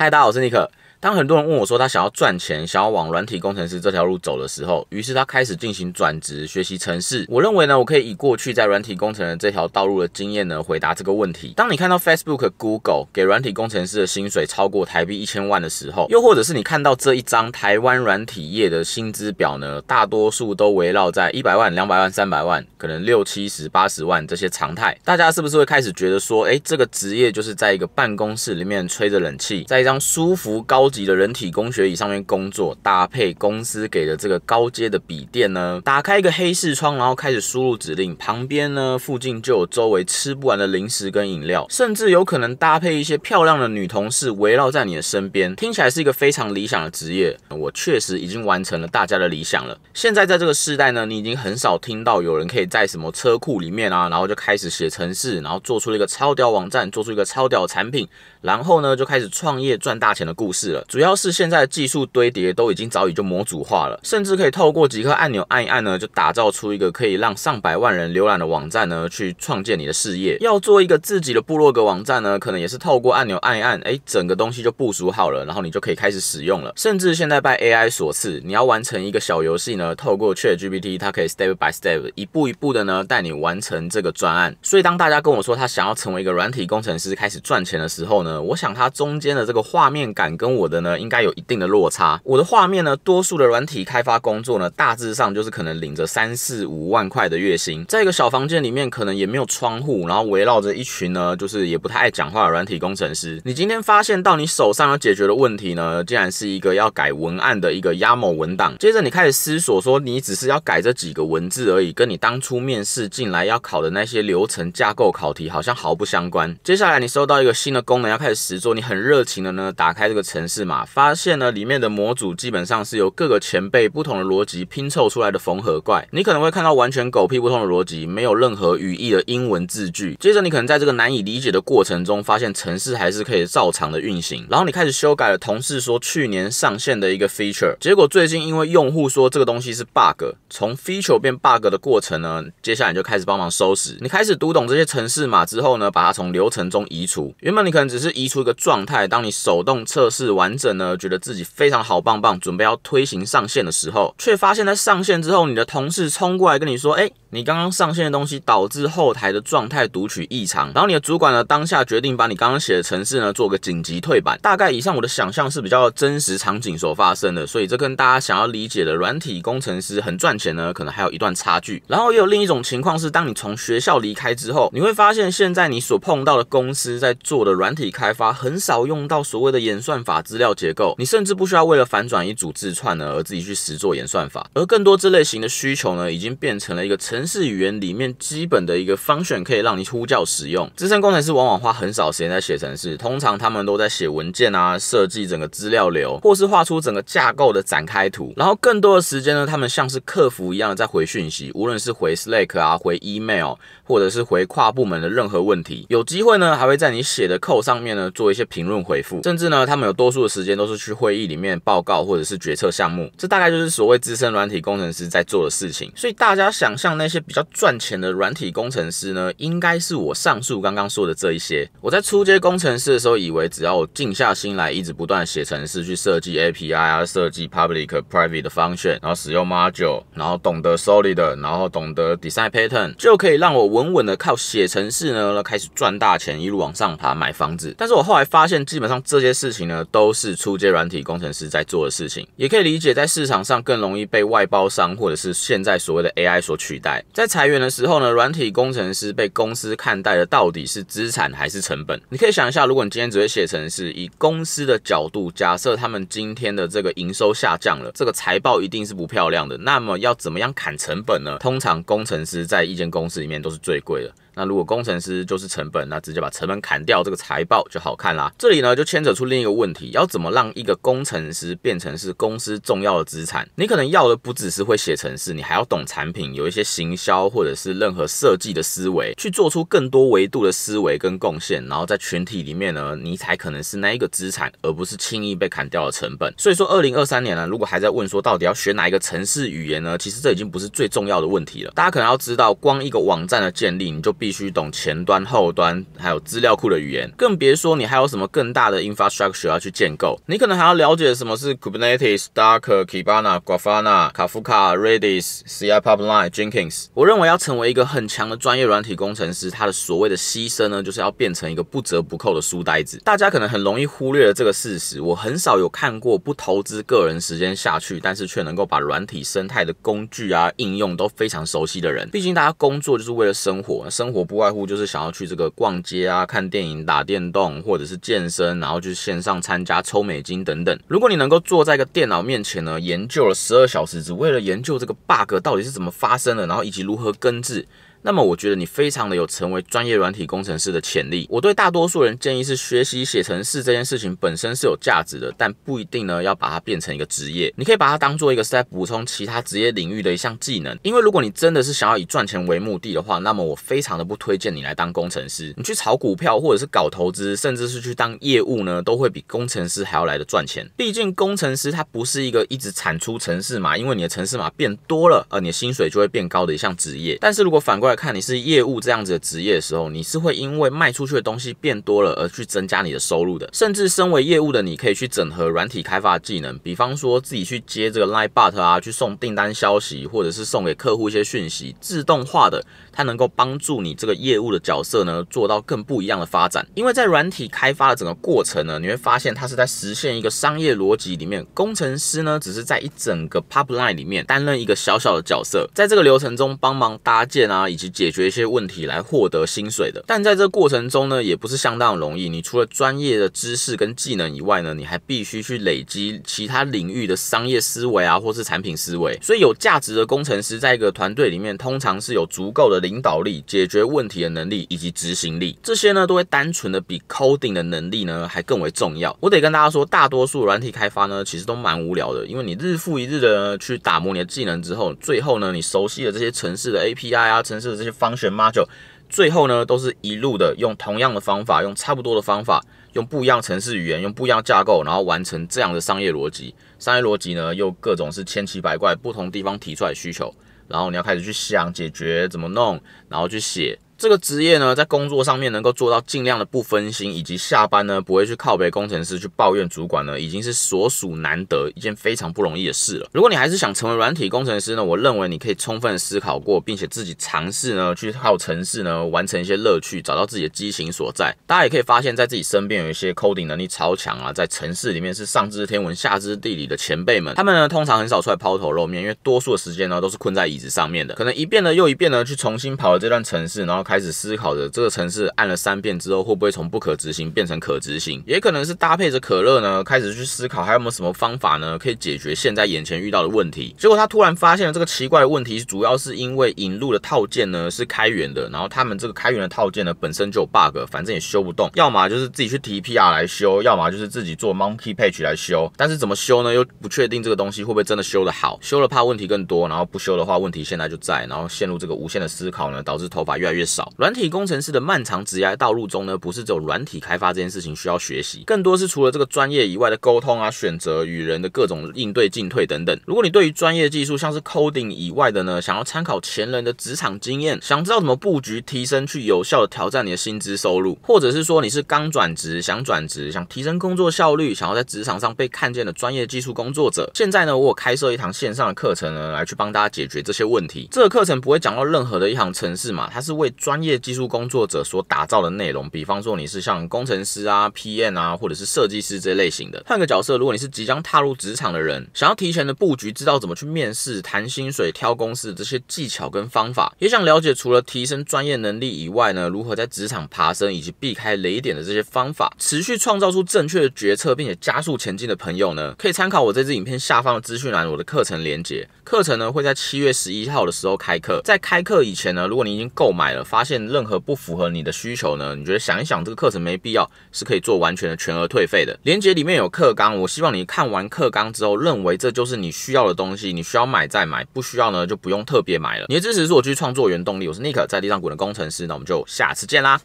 嗨，大家好，我是尼克。当很多人问我说他想要赚钱，想要往软体工程师这条路走的时候，于是他开始进行转职学习程式。我认为呢，我可以以过去在软体工程的这条道路的经验呢，回答这个问题。当你看到 Facebook、Google 给软体工程师的薪水超过台币一千万的时候，又或者是你看到这一张台湾软体业的薪资表呢，大多数都围绕在一百万、两百万、三百万，可能六七十、八十万这些常态。大家是不是会开始觉得说，哎，这个职业就是在一个办公室里面吹着冷气，在一张舒服高。级的人体工学椅上面工作，搭配公司给的这个高阶的笔电呢，打开一个黑视窗，然后开始输入指令。旁边呢，附近就有周围吃不完的零食跟饮料，甚至有可能搭配一些漂亮的女同事围绕在你的身边。听起来是一个非常理想的职业。我确实已经完成了大家的理想了。现在在这个时代呢，你已经很少听到有人可以在什么车库里面啊，然后就开始写程式，然后做出了一个超屌网站，做出一个超屌产品，然后呢就开始创业赚大钱的故事了。主要是现在技术堆叠都已经早已就模组化了，甚至可以透过几颗按钮按一按呢，就打造出一个可以让上百万人浏览的网站呢，去创建你的事业。要做一个自己的部落格网站呢，可能也是透过按钮按一按，哎，整个东西就部署好了，然后你就可以开始使用了。甚至现在拜 AI 所赐，你要完成一个小游戏呢，透过 ChatGPT，它可以 step by step 一步一步的呢带你完成这个专案。所以当大家跟我说他想要成为一个软体工程师，开始赚钱的时候呢，我想他中间的这个画面感跟我。的呢，应该有一定的落差。我的画面呢，多数的软体开发工作呢，大致上就是可能领着三四五万块的月薪，在一个小房间里面，可能也没有窗户，然后围绕着一群呢，就是也不太爱讲话的软体工程师。你今天发现到你手上要解决的问题呢，竟然是一个要改文案的一个 YAML 文档。接着你开始思索说，你只是要改这几个文字而已，跟你当初面试进来要考的那些流程架构考题好像毫不相关。接下来你收到一个新的功能要开始实做，你很热情的呢，打开这个程式。嘛，发现呢，里面的模组基本上是由各个前辈不同的逻辑拼凑出来的缝合怪。你可能会看到完全狗屁不通的逻辑，没有任何语义的英文字句。接着你可能在这个难以理解的过程中，发现城市还是可以照常的运行。然后你开始修改了同事说去年上线的一个 feature，结果最近因为用户说这个东西是 bug，从 feature 变 bug 的过程呢，接下来你就开始帮忙收拾。你开始读懂这些城市码之后呢，把它从流程中移除。原本你可能只是移除一个状态，当你手动测试完。完整呢，觉得自己非常好棒棒，准备要推行上线的时候，却发现在上线之后，你的同事冲过来跟你说：“哎。”你刚刚上线的东西导致后台的状态读取异常，然后你的主管呢当下决定把你刚刚写的程式呢做个紧急退版。大概以上我的想象是比较真实场景所发生的，所以这跟大家想要理解的软体工程师很赚钱呢，可能还有一段差距。然后也有另一种情况是，当你从学校离开之后，你会发现现在你所碰到的公司在做的软体开发很少用到所谓的演算法资料结构，你甚至不需要为了反转一组字串呢而自己去实做演算法，而更多这类型的需求呢，已经变成了一个成。程式语言里面基本的一个方选可以让你呼叫使用。资深工程师往往花很少时间在写程式，通常他们都在写文件啊，设计整个资料流，或是画出整个架构的展开图。然后更多的时间呢，他们像是客服一样在回讯息，无论是回 Slack 啊，回 email，或者是回跨部门的任何问题。有机会呢，还会在你写的 code 上面呢做一些评论回复。甚至呢，他们有多数的时间都是去会议里面报告或者是决策项目。这大概就是所谓资深软体工程师在做的事情。所以大家想象那。一些比较赚钱的软体工程师呢，应该是我上述刚刚说的这一些。我在初阶工程师的时候，以为只要我静下心来，一直不断写程式，去设计 API 啊，设计 public private 的 function，然后使用 module，然后懂得 Solid，然后懂得 design pattern，就可以让我稳稳的靠写程式呢，开始赚大钱，一路往上爬，买房子。但是我后来发现，基本上这些事情呢，都是初阶软体工程师在做的事情，也可以理解，在市场上更容易被外包商或者是现在所谓的 AI 所取代。在裁员的时候呢，软体工程师被公司看待的到底是资产还是成本？你可以想一下，如果你今天只会写成是以公司的角度，假设他们今天的这个营收下降了，这个财报一定是不漂亮的。那么要怎么样砍成本呢？通常工程师在一间公司里面都是最贵的。那如果工程师就是成本，那直接把成本砍掉，这个财报就好看啦。这里呢就牵扯出另一个问题：要怎么让一个工程师变成是公司重要的资产？你可能要的不只是会写程式，你还要懂产品，有一些行销或者是任何设计的思维，去做出更多维度的思维跟贡献。然后在群体里面呢，你才可能是那一个资产，而不是轻易被砍掉的成本。所以说，二零二三年呢，如果还在问说到底要学哪一个程式语言呢？其实这已经不是最重要的问题了。大家可能要知道，光一个网站的建立，你就必必须懂前端、后端，还有资料库的语言，更别说你还有什么更大的 infrastructure 要去建构。你可能还要了解什么是 Kubernetes、Docker、Kibana、Grafana、Kafka、Redis、CI Pipeline、Jenkins。我认为要成为一个很强的专业软体工程师，他的所谓的牺牲呢，就是要变成一个不折不扣的书呆子。大家可能很容易忽略了这个事实。我很少有看过不投资个人时间下去，但是却能够把软体生态的工具啊、应用都非常熟悉的人。毕竟大家工作就是为了生活，生。活不外乎就是想要去这个逛街啊、看电影、打电动，或者是健身，然后去线上参加抽美金等等。如果你能够坐在一个电脑面前呢，研究了十二小时，只为了研究这个 bug 到底是怎么发生的，然后以及如何根治。那么我觉得你非常的有成为专业软体工程师的潜力。我对大多数人建议是学习写程式这件事情本身是有价值的，但不一定呢要把它变成一个职业。你可以把它当做一个是在补充其他职业领域的一项技能。因为如果你真的是想要以赚钱为目的的话，那么我非常的不推荐你来当工程师。你去炒股票或者是搞投资，甚至是去当业务呢，都会比工程师还要来的赚钱。毕竟工程师他不是一个一直产出程式码，因为你的程式码变多了，呃，你的薪水就会变高的一项职业。但是如果反观，看你是业务这样子的职业的时候，你是会因为卖出去的东西变多了而去增加你的收入的。甚至身为业务的，你可以去整合软体开发技能，比方说自己去接这个 Live Bot 啊，去送订单消息，或者是送给客户一些讯息，自动化的，它能够帮助你这个业务的角色呢做到更不一样的发展。因为在软体开发的整个过程呢，你会发现它是在实现一个商业逻辑里面，工程师呢只是在一整个 Pipeline 里面担任一个小小的角色，在这个流程中帮忙搭建啊以。及解决一些问题来获得薪水的，但在这过程中呢，也不是相当容易。你除了专业的知识跟技能以外呢，你还必须去累积其他领域的商业思维啊，或是产品思维。所以，有价值的工程师在一个团队里面，通常是有足够的领导力、解决问题的能力以及执行力，这些呢，都会单纯的比 coding 的能力呢还更为重要。我得跟大家说，大多数软体开发呢，其实都蛮无聊的，因为你日复一日的去打磨你的技能之后，最后呢，你熟悉了这些城市的 API 啊，城市。这些 function module 最后呢，都是一路的用同样的方法，用差不多的方法，用不一样程式语言，用不一样架构，然后完成这样的商业逻辑。商业逻辑呢，又各种是千奇百怪，不同地方提出来需求，然后你要开始去想解决怎么弄，然后去写。这个职业呢，在工作上面能够做到尽量的不分心，以及下班呢不会去靠别工程师去抱怨主管呢，已经是所属难得一件非常不容易的事了。如果你还是想成为软体工程师呢，我认为你可以充分思考过，并且自己尝试呢去靠城市呢完成一些乐趣，找到自己的激情所在。大家也可以发现，在自己身边有一些 coding 能力超强啊，在城市里面是上知天文下知地理的前辈们，他们呢通常很少出来抛头露面，因为多数的时间呢都是困在椅子上面的，可能一遍呢又一遍呢去重新跑了这段城市，然后。开始思考着这个城市按了三遍之后会不会从不可执行变成可执行，也可能是搭配着可乐呢。开始去思考还有没有什么方法呢可以解决现在眼前遇到的问题。结果他突然发现了这个奇怪的问题，主要是因为引入的套件呢是开源的，然后他们这个开源的套件呢本身就有 bug，反正也修不动，要么就是自己去 t PR 来修，要么就是自己做 Monkey Page 来修。但是怎么修呢？又不确定这个东西会不会真的修得好，修了怕问题更多，然后不修的话问题现在就在，然后陷入这个无限的思考呢，导致头发越来越少。软体工程师的漫长职业道路中呢，不是只有软体开发这件事情需要学习，更多是除了这个专业以外的沟通啊、选择、与人的各种应对、进退等等。如果你对于专业技术像是 coding 以外的呢，想要参考前人的职场经验，想知道怎么布局、提升，去有效的挑战你的薪资收入，或者是说你是刚转职、想转职、想提升工作效率、想要在职场上被看见的专业技术工作者，现在呢，我开设一堂线上的课程呢，来去帮大家解决这些问题。这个课程不会讲到任何的一行程式嘛，它是为专专业技术工作者所打造的内容，比方说你是像工程师啊、PM 啊，或者是设计师这类型的。换个角色，如果你是即将踏入职场的人，想要提前的布局，知道怎么去面试、谈薪水、挑公司这些技巧跟方法，也想了解除了提升专业能力以外呢，如何在职场爬升以及避开雷点的这些方法，持续创造出正确的决策，并且加速前进的朋友呢，可以参考我这支影片下方的资讯栏我的课程链接。课程呢会在七月十一号的时候开课，在开课以前呢，如果你已经购买了发发现任何不符合你的需求呢？你觉得想一想，这个课程没必要，是可以做完全的全额退费的。链接里面有课纲，我希望你看完课纲之后，认为这就是你需要的东西，你需要买再买，不需要呢就不用特别买了。你的支持是我去创作原动力。我是 Nick，在地上滚的工程师。那我们就下次见啦。